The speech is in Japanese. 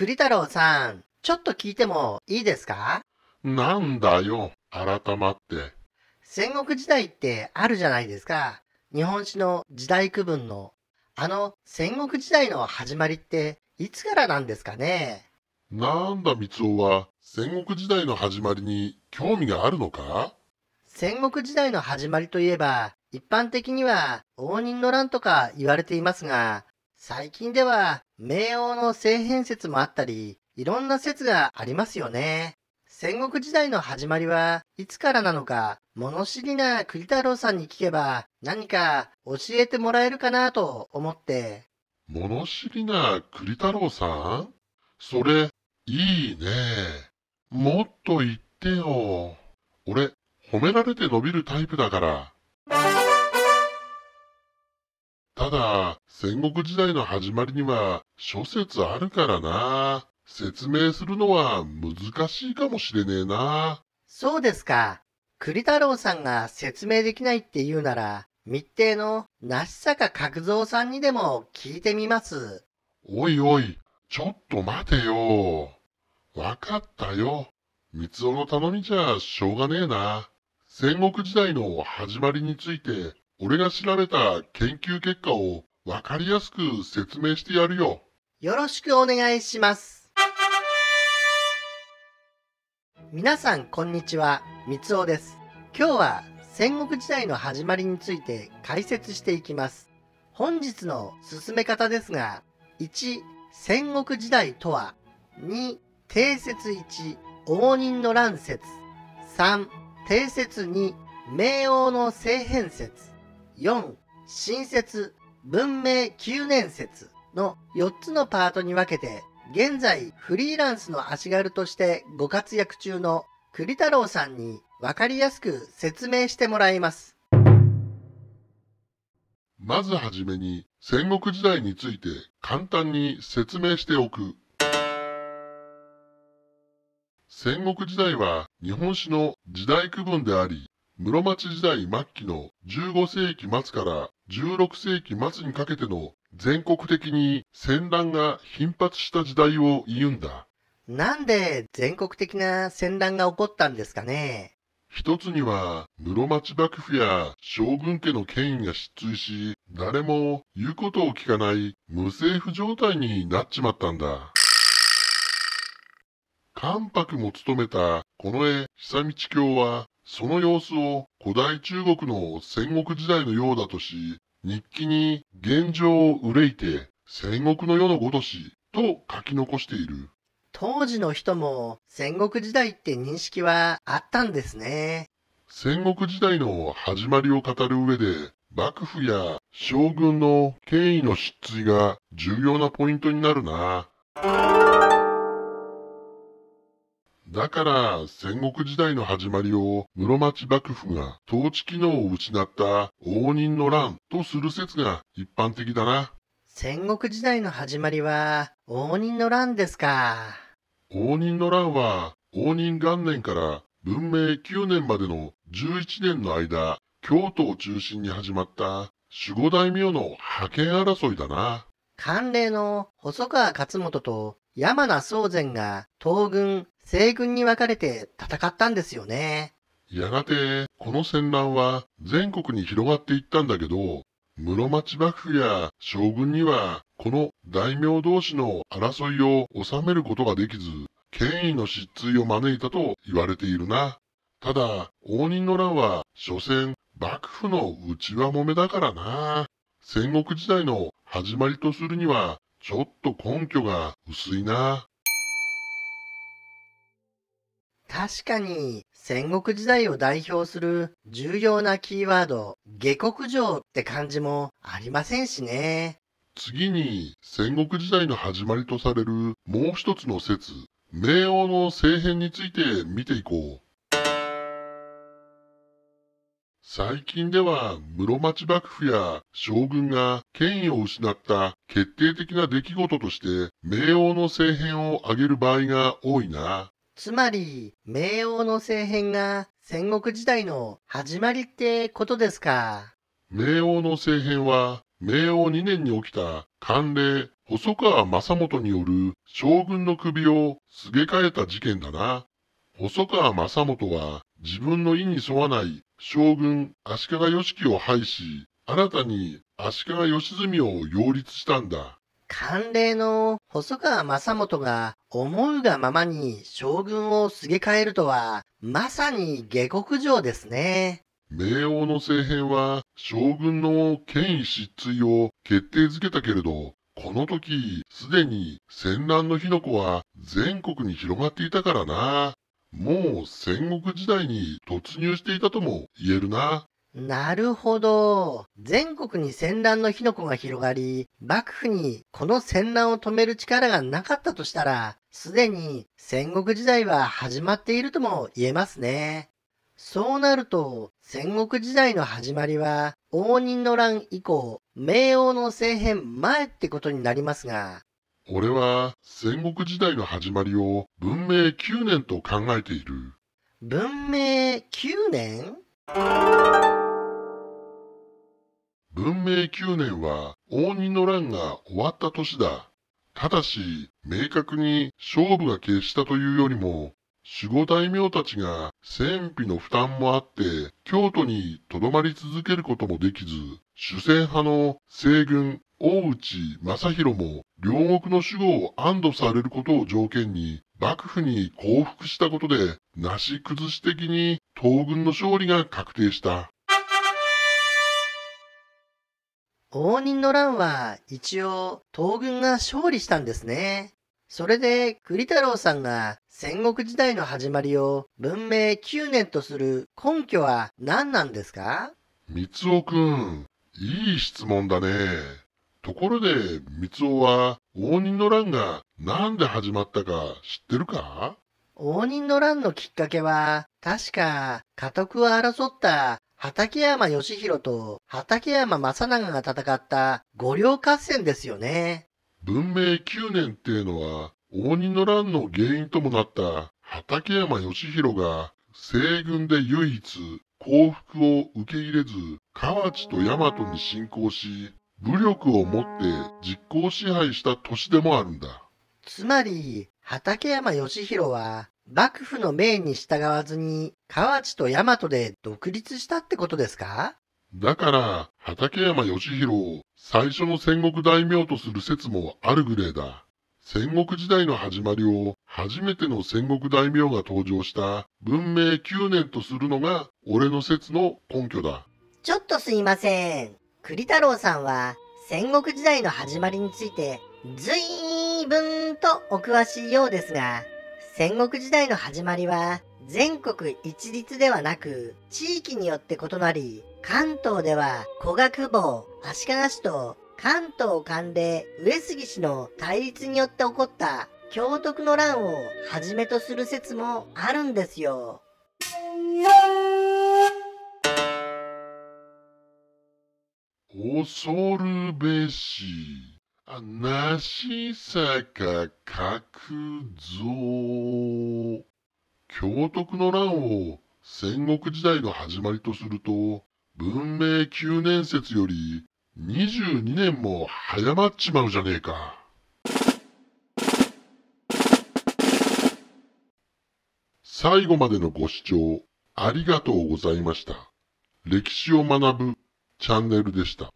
栗太郎さん、ちょっと聞いてもいいですかなんだよ、改まって。戦国時代ってあるじゃないですか。日本史の時代区分の。あの戦国時代の始まりっていつからなんですかねなんだ三尾は戦国時代の始まりに興味があるのか戦国時代の始まりといえば一般的には応仁の乱とか言われていますが最近では冥王の性変説もあったり、いろんな説がありますよね。戦国時代の始まりはいつからなのか、物知りな栗太郎さんに聞けば何か教えてもらえるかなと思って。物知りな栗太郎さんそれ、いいね。もっと言ってよ。俺、褒められて伸びるタイプだから。ただ、戦国時代の始まりには諸説あるからな。説明するのは難しいかもしれねえな。そうですか。栗太郎さんが説明できないって言うなら、密偵の梨坂角蔵さんにでも聞いてみます。おいおい、ちょっと待てよ。わかったよ。三尾の頼みじゃしょうがねえな。戦国時代の始まりについて俺が調べた研究結果を分かりやすく説明してやるよ。よろしくお願いします。皆さんこんにちは、みつおです。今日は戦国時代の始まりについて解説していきます。本日の進め方ですが、1、戦国時代とは、2、定説1、応仁の乱説、3、定説2、冥王の政変説4、新説、文明9年説の4つのパートに分けて、現在フリーランスの足軽としてご活躍中の栗太郎さんに分かりやすく説明してもらいます。まずはじめに戦国時代について簡単に説明しておく。戦国時代は日本史の時代区分であり、室町時代末期の15世紀末から16世紀末にかけての全国的に戦乱が頻発した時代を言うんだ。なんで全国的な戦乱が起こったんですかね一つには室町幕府や将軍家の権威が失墜し誰も言うことを聞かない無政府状態になっちまったんだ。関白も務めたこの絵久道教はその様子を古代中国の戦国時代のようだとし、日記に現状を憂いて戦国の世のごとしと書き残している。当時の人も戦国時代って認識はあったんですね。戦国時代の始まりを語る上で、幕府や将軍の権威の失墜が重要なポイントになるな。だから戦国時代の始まりを室町幕府が統治機能を失った応仁の乱とする説が一般的だな。戦国時代の始まりは応仁の乱ですか。応仁の乱は応仁元年から文明9年までの11年の間、京都を中心に始まった守護大名の覇権争いだな。慣例の細川勝元と山名宗前が東軍西軍に分かれて戦ったんですよね。やがて、この戦乱は全国に広がっていったんだけど、室町幕府や将軍には、この大名同士の争いを収めることができず、権威の失墜を招いたと言われているな。ただ、応仁の乱は、所詮、幕府の内輪もめだからな。戦国時代の始まりとするには、ちょっと根拠が薄いな。確かに戦国時代を代表する重要なキーワード、下克上って漢字もありませんしね。次に戦国時代の始まりとされるもう一つの説、冥王の政変について見ていこう。最近では室町幕府や将軍が権威を失った決定的な出来事として冥王の政変を挙げる場合が多いな。つまり、冥王の政変が戦国時代の始まりってことですか。冥王の政変は、冥王2年に起きた慣例細川正元による将軍の首をすげ替えた事件だな。細川正元は自分の意に沿わない将軍足利義輝を廃し、新たに足利義澄を擁立したんだ。慣例の細川正元が思うがままに将軍をすげ替えるとは、まさに下克上ですね。明王の政変は将軍の権威失墜を決定づけたけれど、この時、すでに戦乱の火の粉は全国に広がっていたからな。もう戦国時代に突入していたとも言えるな。なるほど。全国に戦乱の火の粉が広がり、幕府にこの戦乱を止める力がなかったとしたら、すでに戦国時代は始まっているとも言えますね。そうなると、戦国時代の始まりは、応仁の乱以降、明王の政変前ってことになりますが、俺は戦国時代の始まりを文明9年と考えている。文明9年文明9年は応仁の乱が終わった年だ。ただし、明確に勝負が決したというよりも、守護大名たちが戦費の負担もあって、京都に留まり続けることもできず、主戦派の西軍、大内正弘も、両国の守護を安堵されることを条件に、幕府に降伏したことで、なし崩し的に東軍の勝利が確定した。応仁の乱は一応東軍が勝利したんですね。それで栗太郎さんが戦国時代の始まりを文明9年とする根拠は何なんですか三尾くん、いい質問だね。ところで、三男は、応仁の乱がなんで始まったか知ってるか応仁の乱のきっかけは、確か、家督を争った畠山義弘と畠山正長が戦った五稜合戦ですよね。文明9年っていうのは、応仁の乱の原因ともなった畠山義弘が、西軍で唯一、降伏を受け入れず、河内と大和に侵攻し、武力を持って実効支配した年でもあるんだ。つまり、畠山義弘は幕府の命に従わずに河内と大和で独立したってことですかだから、畠山義弘を最初の戦国大名とする説もあるぐらいだ。戦国時代の始まりを初めての戦国大名が登場した文明9年とするのが俺の説の根拠だ。ちょっとすいません。栗太郎さんは戦国時代の始まりについて随分とお詳しいようですが、戦国時代の始まりは全国一律ではなく地域によって異なり、関東では古学坊、足利氏と関東関で上杉氏の対立によって起こった教徳の乱をはじめとする説もあるんですよ。恐るべし、なしさかかくぞ。教徳の乱を戦国時代の始まりとすると、文明9年説より22年も早まっちまうじゃねえか。最後までのご視聴ありがとうございました。歴史を学ぶチャンネルでした。